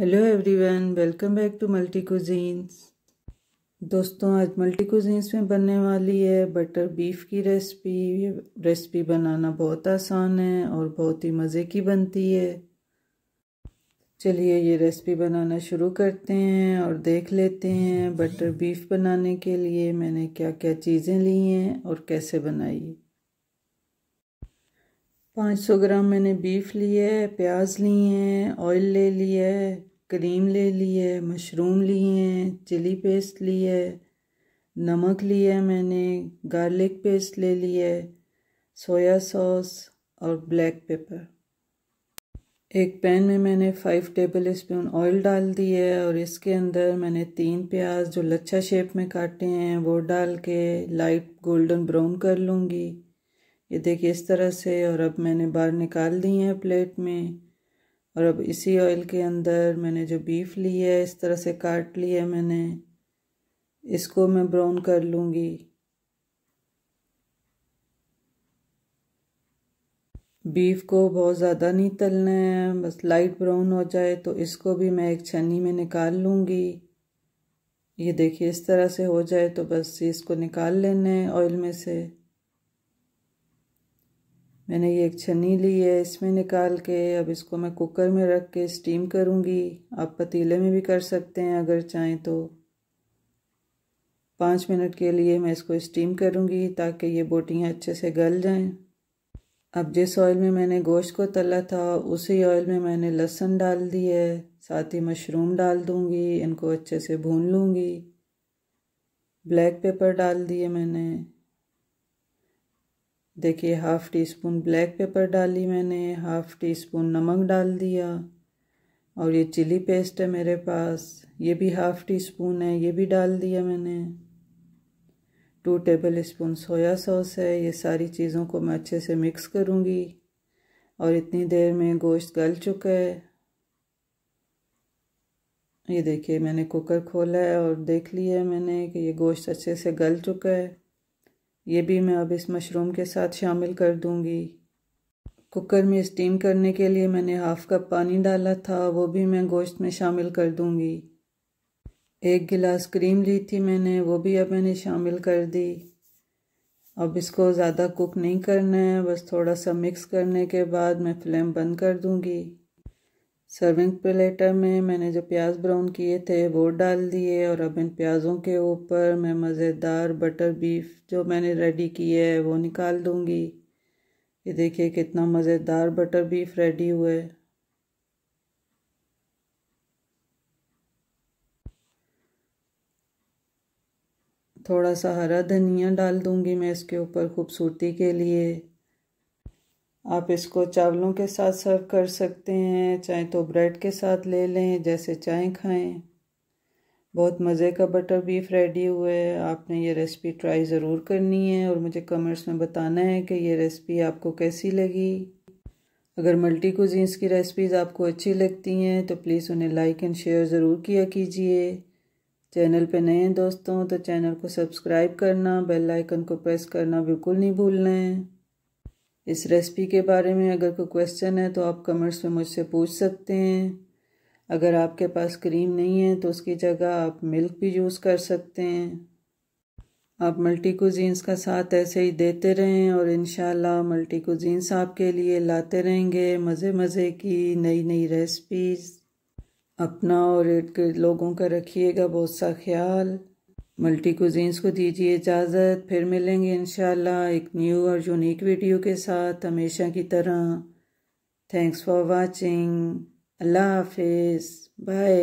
hello everyone welcome back to Multi Cuisines दोस्तों आज Multi Cuisines में बनने वाली है बटर बीफ की रेसिपी ये रेसिपी बनाना बहुत आसान है और बहुत ही मज़े की बनती है चलिए ये रेसिपी बनाना शुरू करते हैं और देख लेते हैं बटर बीफ बनाने के लिए मैंने क्या क्या चीज़ें ली हैं और कैसे बनाई पाँच सौ ग्राम मैंने बीफ लिए है प्याज लिए हैं ऑयल ले लिया है क्रीम ले ली है मशरूम लिए हैं चिली पेस्ट ली है नमक लिया है मैंने गार्लिक पेस्ट ले लिया है सोया सॉस और ब्लैक पेपर एक पैन में मैंने फाइव टेबल स्पून ऑयल डाल दी है और इसके अंदर मैंने तीन प्याज जो लच्छा शेप में काटे हैं वो डाल के लाइट गोल्डन ब्राउन कर लूँगी ये देखिए इस तरह से और अब मैंने बाहर निकाल दी है प्लेट में और अब इसी ऑयल के अंदर मैंने जो बीफ ली है इस तरह से काट लिया है मैंने इसको मैं ब्राउन कर लूँगी बीफ को बहुत ज़्यादा नहीं तलना है बस लाइट ब्राउन हो जाए तो इसको भी मैं एक छन्नी में निकाल लूँगी ये देखिए इस तरह से हो जाए तो बस इसको निकाल लेना है ऑयल में से मैंने ये एक छन्नी ली है इसमें निकाल के अब इसको मैं कुकर में रख के स्टीम करूँगी आप पतीले में भी कर सकते हैं अगर चाहें तो पाँच मिनट के लिए मैं इसको स्टीम करूँगी ताकि ये बोटियाँ अच्छे से गल जाएं अब जिस ऑयल में मैंने गोश्त को तला था उसी ऑयल में मैंने लहसुन डाल दी है साथ ही मशरूम डाल दूँगी इनको अच्छे से भून लूँगी ब्लैक पेपर डाल दिए मैंने देखिए half teaspoon black pepper डाली मैंने हाफ़ टी स्पून नमक डाल दिया और ये चिली पेस्ट है मेरे पास ये भी हाफ़ टी स्पून है ये भी डाल दिया मैंने two tablespoon soya sauce है ये सारी चीज़ों को मैं अच्छे से मिक्स करूँगी और इतनी देर में गोश्त गल चुका है ये देखिए मैंने कुकर खोला है और देख लिया है मैंने कि ये गोश्त अच्छे से गल चुका है ये भी मैं अब इस मशरूम के साथ शामिल कर दूंगी कुकर में स्टीम करने के लिए मैंने हाफ़ कप पानी डाला था वो भी मैं गोश्त में शामिल कर दूंगी एक गिलास क्रीम ली थी मैंने वो भी अब मैंने शामिल कर दी अब इसको ज़्यादा कुक नहीं करना है बस थोड़ा सा मिक्स करने के बाद मैं फ्लेम बंद कर दूंगी सर्विंग प्लेटर में मैंने जो प्याज ब्राउन किए थे वो डाल दिए और अब इन प्याज़ों के ऊपर मैं मज़ेदार बटर बीफ जो मैंने रेडी किया है वो निकाल दूँगी ये देखिए कितना मज़ेदार बटर बीफ रेडी हुआ है थोड़ा सा हरा धनिया डाल दूँगी मैं इसके ऊपर खूबसूरती के लिए आप इसको चावलों के साथ सर्व कर सकते हैं चाहे तो ब्रेड के साथ ले लें जैसे चाय खाएं बहुत मज़े का बटर बीफ रेडी हुआ है आपने ये रेसिपी ट्राई ज़रूर करनी है और मुझे कमेंट्स में बताना है कि ये रेसिपी आपको कैसी लगी अगर मल्टी कुजींस की रेसिपीज़ आपको अच्छी लगती हैं तो प्लीज़ उन्हें लाइक एंड शेयर ज़रूर किया कीजिए चैनल पे नए हैं दोस्तों तो चैनल को सब्सक्राइब करना बेल आइकन को प्रेस करना बिल्कुल नहीं भूलना है इस रेसिपी के बारे में अगर कोई क्वेश्चन है तो आप कमेंट्स में मुझसे पूछ सकते हैं अगर आपके पास क्रीम नहीं है तो उसकी जगह आप मिल्क भी यूज़ कर सकते हैं आप मल्टी कुजीन्स का साथ ऐसे ही देते रहें और इन मल्टी कुजीन्स आपके लिए लाते रहेंगे मज़े मज़े की नई नई रेसिपीज़ अपना और लोगों का रखिएगा बहुत सा ख्याल मल्टी कुजींस को दीजिए इजाज़त फिर मिलेंगे इन एक न्यू और यूनिक वीडियो के साथ हमेशा की तरह थैंक्स फॉर वाचिंग अल्लाह हाफिज़ बाय